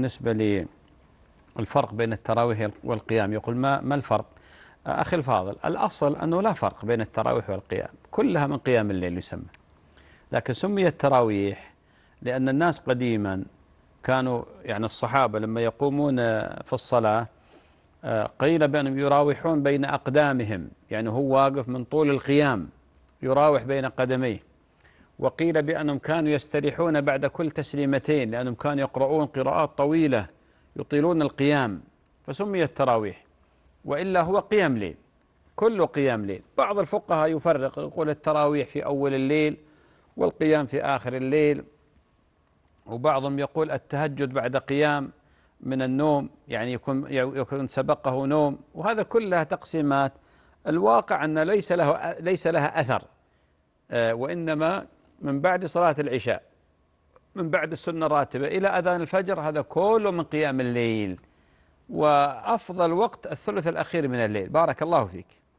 بالنسبة للفرق بين التراويح والقيام يقول ما, ما الفرق أخي الفاضل الأصل أنه لا فرق بين التراويح والقيام كلها من قيام الليل يسمى لكن سميت تراويح لأن الناس قديما كانوا يعني الصحابة لما يقومون في الصلاة آه، قيل بأنهم يراوحون بين أقدامهم يعني هو واقف من طول القيام يراوح بين قدميه وقيل بأنهم كانوا يستريحون بعد كل تسليمتين لأنهم كانوا يقرؤون قراءات طويلة يطيلون القيام فسمي التراويح وإلا هو قيام ليل كله قيام ليل بعض الفقهاء يفرق يقول التراويح في أول الليل والقيام في آخر الليل وبعضهم يقول التهجد بعد قيام من النوم يعني يكون يكون سبقه نوم وهذا كلها تقسيمات الواقع ان ليس له ليس لها اثر آه، وانما من بعد صلاة العشاء من بعد السنة الراتبة إلى أذان الفجر هذا كله من قيام الليل وأفضل وقت الثلث الأخير من الليل بارك الله فيك